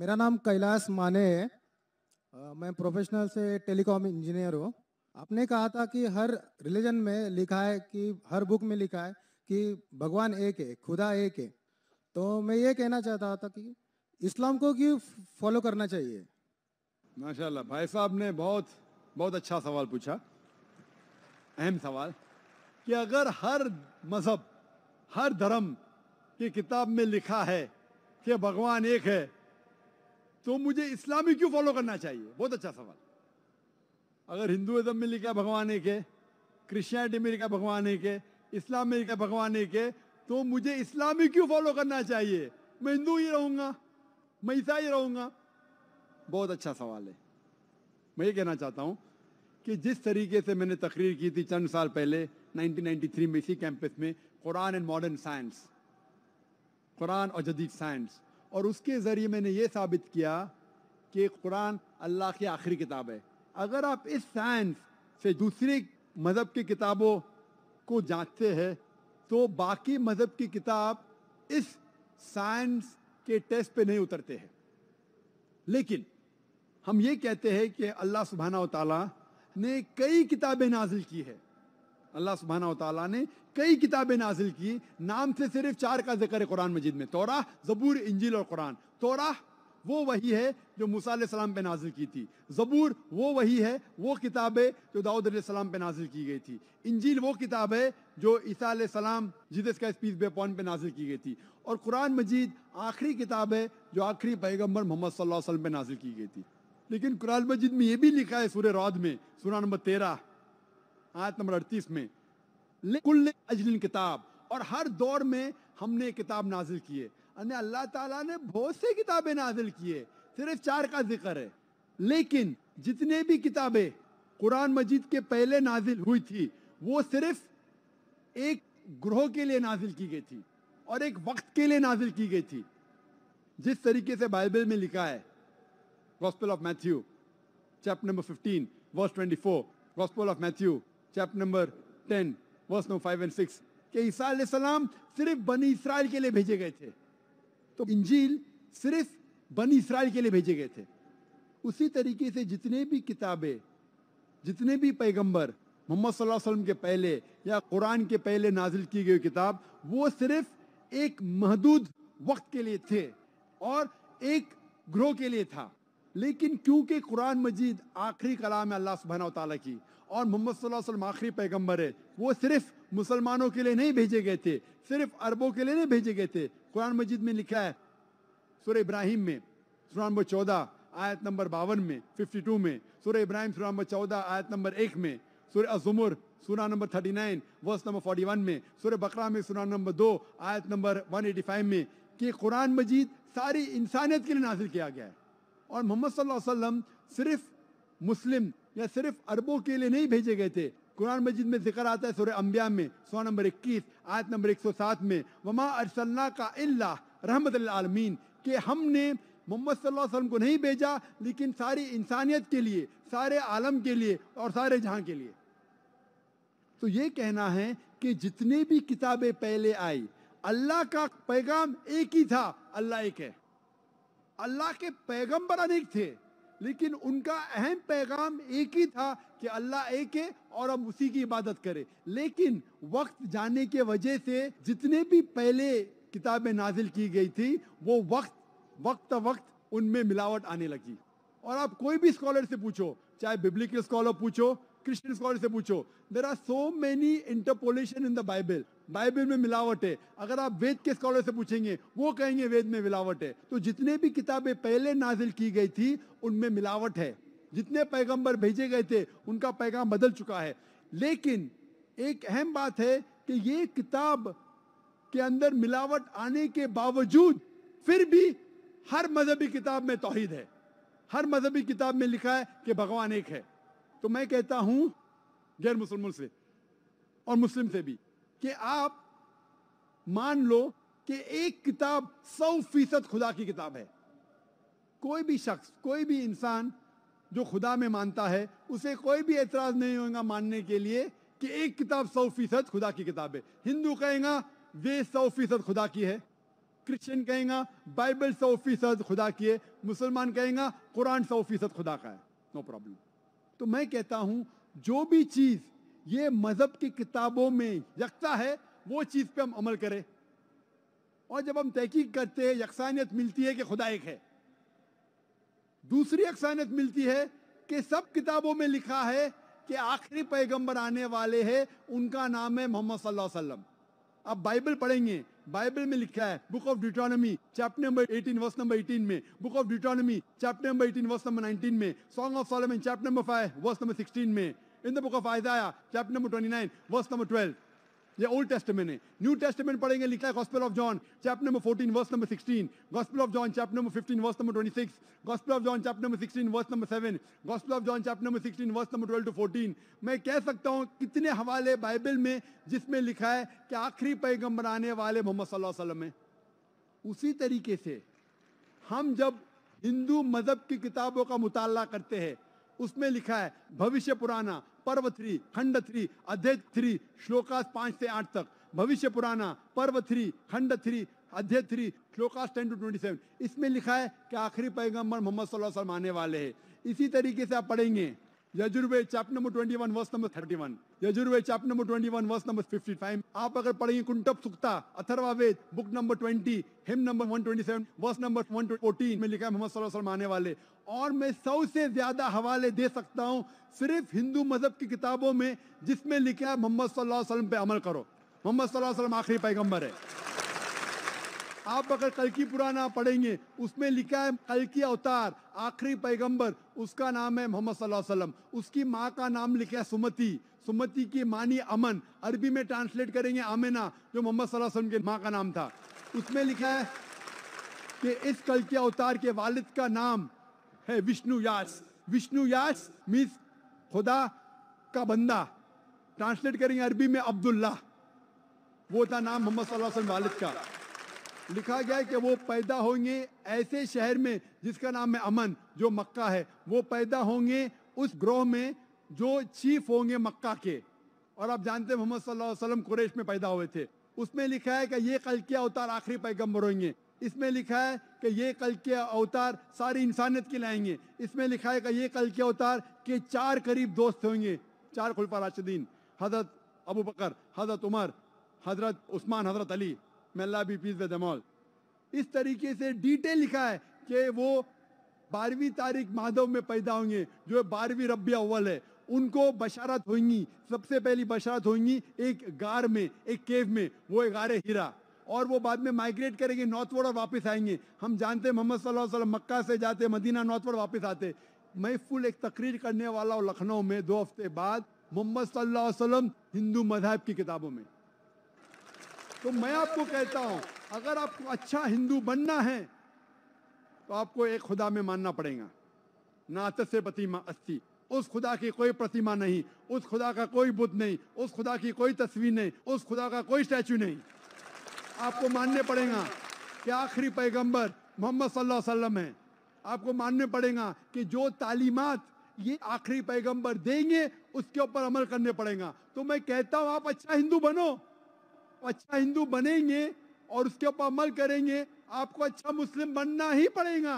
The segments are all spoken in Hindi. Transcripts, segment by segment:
मेरा नाम कैलाश माने है मैं प्रोफेशनल से टेलीकॉम इंजीनियर हूँ आपने कहा था कि हर रिलीजन में लिखा है कि हर बुक में लिखा है कि भगवान एक है खुदा एक है तो मैं ये कहना चाहता था कि इस्लाम को क्यों फॉलो करना चाहिए माशाल्लाह भाई साहब ने बहुत बहुत अच्छा सवाल पूछा अहम सवाल कि अगर हर मज़हब हर धर्म की किताब में लिखा है कि भगवान एक है तो मुझे इस्लाम ही क्यों फॉलो करना चाहिए बहुत अच्छा सवाल अगर हिंदुज़म में लिखा भगवान एक है क्रिश्चियनिटी में लिखा भगवान एक है इस्लाम में लिखा भगवान एक है तो मुझे इस्लाम ही क्यों फॉलो करना चाहिए मैं हिंदू ही रहूँगा मैं ईसाई रहूँगा बहुत अच्छा सवाल है मैं ये कहना चाहता हूँ कि जिस तरीके से मैंने तकरीर की थी चंद साल पहले 1993 में इसी कैंपस में Quran and modern science Quran और जदीद साइंस और उसके ज़रिए मैंने ये साबित किया कि कुरान अल्लाह की आखिरी किताब है अगर आप इस साइंस से दूसरे मज़हब की किताबों को जांचते हैं तो बाकी मज़हब की किताब इस साइंस के टेस्ट पे नहीं उतरते हैं लेकिन हम ये कहते हैं कि अल्लाह सुबहाना तला ने कई किताबें नाजिल की है अल्लाह सुबहाना तला ने कई किताबें नाजिल की नाम से सिर्फ चार का जिक्र है कुरान मजिद में तोरा जबूर इंजिल और कुरान तोरा वो वही है जो मूसा सलाम पे नाजिल की थी ज़बूर वो वही है वो किताब है जो दाऊद सलाम पे नाजिल की गई थी इंजील वो किताब है जो ईसा सलाम जिदस का स्पीस बेपॉन पे नाजिल की गई थी और कुरान मजीद आखिरी किताब है जो आखिरी पैगम्बर मोहम्मद सल्लल्लाहु अलैहि वसल्लम पे नाजिल की गई थी लेकिन कुरान मजीद में ये भी लिखा है सूर्य रौद में सूर्य नंबर तेरह आयत नंबर अड़तीस में कुल अजलिन किताब और हर दौर में हमने किताब नाजिल किए अन्य अल्लाह ताला ने बहुत सी किताबें नाजिल किए सिर्फ चार का जिक्र है लेकिन जितने भी किताबें कुरान मजीद के पहले नाजिल हुई थी वो सिर्फ एक ग्रोह के लिए नाजिल की गई थी और एक वक्त के लिए नाजिल की गई थी जिस तरीके से बाइबल में लिखा है gospel of Matthew chapter number fifteen verse four gospel of Matthew chapter number ten verse no five and six के ईसा सलाम सिर्फ बनी इसराइल के लिए भेजे गए थे तो इंजील सिर्फ बनी इसराइल के लिए भेजे गए थे उसी तरीके से जितने भी किताबें जितने भी पैगंबर मोहम्मद सल्लल्लाहु वसल्लम के पहले या कुरान के पहले नाजिल की गई किताब वो सिर्फ एक महदूद वक्त के लिए थे और एक ग्रोह के लिए था लेकिन क्योंकि कुरान मजीद आखिरी कलाम है अल्लाह सुबहाना तला की और मोहम्मद आखिरी पैगम्बर है वो सिर्फ मुसलमानों के लिए नहीं भेजे गए थे सिर्फ अरबों के लिए नहीं भेजे गए थे कुरान मजीद में लिखा है सुर इब्राहिम में सुरा नंबर चौदह आयत नंबर बावन में फिफ्टी टू में सुर इब्राहिम सुरा नंबर चौदह आयत नंबर एक में सुर अजुमर सुना number thirty nine verse number forty one में सुर बकरा में सुना नंबर दो आयत नंबर वन एटी फाइव में कि कुरान मजीद सारी इंसानियत के लिए नासिल किया गया है और मोहम्मद सल्लल्लाहु वसल्लम सिर्फ मुस्लिम या सिर्फ अरबों के लिए नहीं भेजे गए थे कुरान मजिद में जिक्र आता है सूर्य अम्बिया में सौ नंबर इक्कीस आयत नंबर एक सौ सात में वमा अरसल्ला का अल्लाह रहमत आलमीन के हमने मोहम्मद सल्लल्लाहु वसल्लम को नहीं भेजा लेकिन सारी इंसानियत के लिए सारे आलम के लिए और सारे जहाँ के लिए तो ये कहना है कि जितने भी किताबें पहले आई अल्लाह का पैगाम एक ही था अल्लाह एक है अल्लाह के पैगंबर अनेक थे लेकिन उनका अहम पैगाम एक ही था कि अल्लाह एक है और हम उसी की इबादत करें लेकिन वक्त जाने के वजह से जितने भी पहले किताबें नाजिल की गई थी वो वक्त वक्त वक्त उनमें मिलावट आने लगी और आप कोई भी स्कॉलर से पूछो चाहे बिब्लिकल स्कॉलर पूछो क्रिश्चियन स्कॉलर से पूछो there are so many interpolation in the Bible Bible में मिलावट है अगर आप वेद के स्कॉलर से पूछेंगे वो कहेंगे वेद में मिलावट है तो जितने भी किताबें पहले नाजिल की गई थी उनमें मिलावट है जितने पैगंबर भेजे गए थे उनका पैगाम बदल चुका है लेकिन एक अहम बात है कि ये किताब के अंदर मिलावट आने के बावजूद फिर भी हर मजहबी किताब में तोहिद है हर मजहबी किताब में लिखा है कि भगवान एक है तो मैं कहता हूं गैर मुसलमान से और मुस्लिम से भी कि आप मान लो कि एक किताब सौ फीसद खुदा की किताब है कोई भी शख्स कोई भी इंसान जो खुदा में मानता है उसे कोई भी एतराज नहीं होगा मानने के लिए कि एक किताब सौ फीसद खुदा की किताब है हिंदू कहेगा वे सौ फीसद खुदा की है क्रिश्चियन कहेगा बाइबल सौ फीसद खुदा की है मुसलमान कहेगा कुरान सौ फीसद खुदा का है नो no प्रॉब्लम तो मैं कहता हूं जो भी चीज़ ये मज़हब की किताबों में यकता है वो चीज़ पे हम अमल करें और जब हम तहकीक करते हैं यकसानियत मिलती है कि खुदा एक है दूसरी यकसानियत मिलती है कि सब किताबों में लिखा है कि आखिरी पैगंबर आने वाले हैं उनका नाम है मोहम्मद सल्लल्लाहु अलैहि वसल्लम आप बाइबल पढ़ेंगे बाइबल में लिखा है book of Deuteronomy chapter number 18 verse number 18 में book of Deuteronomy chapter number 18 verse number 19 में song of Solomon chapter number 5 verse number 16 में in the book of Isaiah chapter number 29 verse number 12 ये ओल्ड टेस्टमेंट है न्यू टेस्टमेंट पढ़ेंगे लिखा है gospel of John chapter number fourteen verse number sixteen gospel of John chapter number fifteen verse number twenty six gospel of John chapter number sixteen verse number seven gospel of John chapter number sixteen verse number twelve to fourteen मैं कह सकता हूँ कितने हवाले बाइबल में जिसमें लिखा है कि आखिरी पैगम्बर आने वाले मोहम्मद सल्लल्लाहु अलैहि वसल्लम है उसी तरीके से हम जब हिंदू मज़हब की किताबों का मुताला करते हैं उसमें लिखा है भविष्य पुराना पर्व थ्री खंड थ्री अध्यय थ्री श्लोकास पांच से आठ तक भविष्य पुराना पर्व थ्री खंड थ्री अध्यय थ्री श्लोकास टेन टू ट्वेंटी सेवन इसमें लिखा है कि आखिरी पैगम्बर मोहम्मद सल्लल्लाहु अलैहि वसल्लम आने वाले हैं इसी तरीके से आप पढ़ेंगे Yajurveda chapter number twenty one verse number thirty one Yajurveda chapter number twenty one verse number fifty five आप अगर पढ़ेंगे Kuntap Sukta Atharva Veda book number twenty hymn number one twenty seven verse number one fourteen में लिखा है मोहम्मद सल्लल्लाहु आने वाले और मैं सौ से ज्यादा हवाले दे सकता हूँ सिर्फ हिंदू मजहब की किताबों में जिसमें लिखा है मोहम्मद सल्लल्लाहु पे अमल करो मोहम्मद सल्लल्लाहु आखिरी पैगम्बर है आप अगर कल की पुराना पढ़ेंगे उसमें लिखा है कल की अवतार आखिरी पैगंबर उसका नाम है मोहम्मद सल्लल्लाहु अलैहि वसल्लम उसकी माँ का नाम लिखा है सुमति सुमति की मानी अमन अरबी में ट्रांसलेट करेंगे आमिना जो मोहम्मद सल्लल्लाहु अलैहि वसल्लम के माँ का नाम था उसमें लिखा है कि इस कल के अवतार के वालिद का नाम है विष्णु यास विष्णु यास मीन्स खुदा का बंदा ट्रांसलेट करेंगे अरबी में अब्दुल्ला वो था नाम मोहम्मद सल्लल्लाहु अलैहि वसल्लम वालिद का लिखा गया है कि वो पैदा होंगे ऐसे शहर में जिसका नाम है अमन जो मक्का है वो पैदा होंगे उस ग्रोह में जो चीफ होंगे मक्का के और आप जानते हैं मोहम्मद सल्लल्लाहु अलैहि वसल्लम कुरेश में पैदा हुए थे उसमें लिखा है कि ये कल के अवतार आखिरी पैगम्बर होंगे इसमें लिखा है कि ये कल के अवतार सारी इंसानियत के लाएंगे इसमें लिखा है कि ये कल के अवतार के चार करीब दोस्त होंगे चार खुलफा राशिदीन हजरत अबू बकर हजरत उमर हजरत उस्मान हजरत अली मेला बीपीज वेदमॉल इस तरीके से डिटेल लिखा है कि वो बारहवीं तारीख माधव में पैदा होंगे जो बारहवीं रबी अव्वल है उनको बशारत होंगी सबसे पहली बशारत होंगी एक गार में एक केव में वो गार हीरा और वो बाद में माइग्रेट करेंगे नॉर्थवर्ड और वापस आएंगे हम जानते हैं मोहम्मद सल्लल्लाहु अलैहि वसल्लम मक्का से जाते मदीना वर्ड वापस आते मैं फुल एक तकरीर करने वाला हूँ लखनऊ में दो हफ्ते बाद मोहम्मद सल्लम हिंदू मजहब की किताबों में तो मैं आपको कहता हूं अगर आपको अच्छा हिंदू बनना है तो आपको एक खुदा में मानना पड़ेगा नात तो से प्रतिमा अस्थि उस खुदा की कोई प्रतिमा नहीं उस खुदा का कोई बुद्ध नहीं उस खुदा की कोई तस्वीर नहीं उस खुदा का कोई स्टैचू नहीं आपको मानने पड़ेगा कि आखिरी पैगंबर मोहम्मद सल्लल्लाहु अलैहि वसल्लम है आपको मानने पड़ेगा कि जो तालीमत ये आखिरी पैगंबर देंगे उसके ऊपर अमल करने पड़ेगा तो मैं कहता हूँ आप अच्छा हिंदू बनो अच्छा हिंदू बनेंगे और उसके ऊपर अमल करेंगे आपको अच्छा मुस्लिम बनना ही पड़ेगा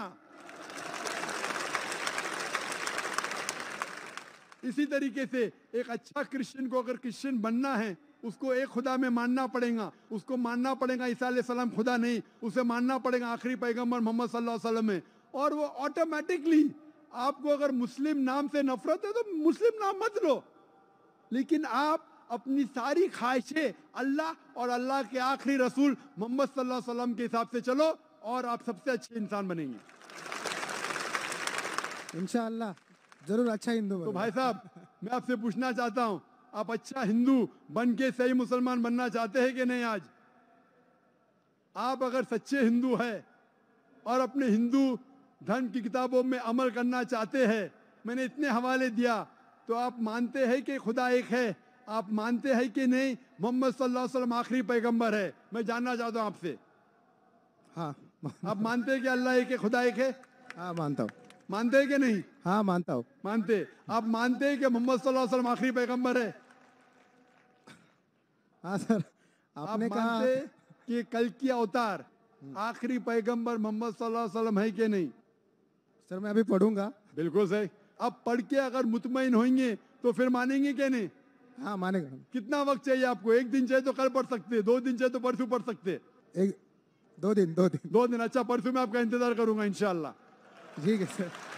इसी तरीके से एक अच्छा क्रिश्चियन को अगर क्रिश्चियन बनना है उसको एक खुदा में मानना पड़ेगा उसको मानना पड़ेगा ईसा सलाम खुदा नहीं उसे मानना पड़ेगा आखिरी पैगम्बर मोहम्मद सल्लल्लाहु अलैहि वसल्लम है और वो ऑटोमेटिकली आपको अगर मुस्लिम नाम से नफरत है तो मुस्लिम नाम मत लो लेकिन आप अपनी सारी ख्वाहिशें अल्लाह और अल्लाह के आखिरी रसूल मोहम्मद सल्लल्लाहु अलैहि वसल्लम के हिसाब से चलो और आप सबसे अच्छे इंसान बनेंगे इनशाला जरूर अच्छा हिंदू तो भाई साहब मैं आपसे पूछना चाहता हूँ आप अच्छा हिंदू बन के सही मुसलमान बनना चाहते हैं कि नहीं आज आप अगर सच्चे हिंदू है और अपने हिंदू धर्म की किताबों में अमल करना चाहते हैं मैंने इतने हवाले दिया तो आप मानते हैं कि खुदा एक है आप मानते हैं कि नहीं मोहम्मद सल्लल्लाहु आखिरी पैगंबर है मैं जानना चाहता हूँ आपसे हाँ आप मानते हैं कि अल्लाह एक है खुदा एक है हाँ मानता हूँ मानते हैं कि नहीं हाँ मानता हूँ मानते आप मानते हैं कि मोहम्मद सल्लल्लाहु आखिरी पैगंबर है हाँ सर आपने आप मानते कि कल की अवतार आखिरी पैगंबर मोहम्मद सल्लल्लाहु है कि नहीं सर मैं अभी पढ़ूंगा बिल्कुल सही आप पढ़ के अगर मुतमिन होंगे तो फिर मानेंगे क्या नहीं हाँ मानेगा कितना वक्त चाहिए आपको एक दिन चाहिए तो कल पढ़ सकते दो दिन चाहिए तो परसों पढ़ सकते एक दो दिन दो दिन दो दिन अच्छा परसों में आपका इंतजार करूंगा इनशाला ठीक है सर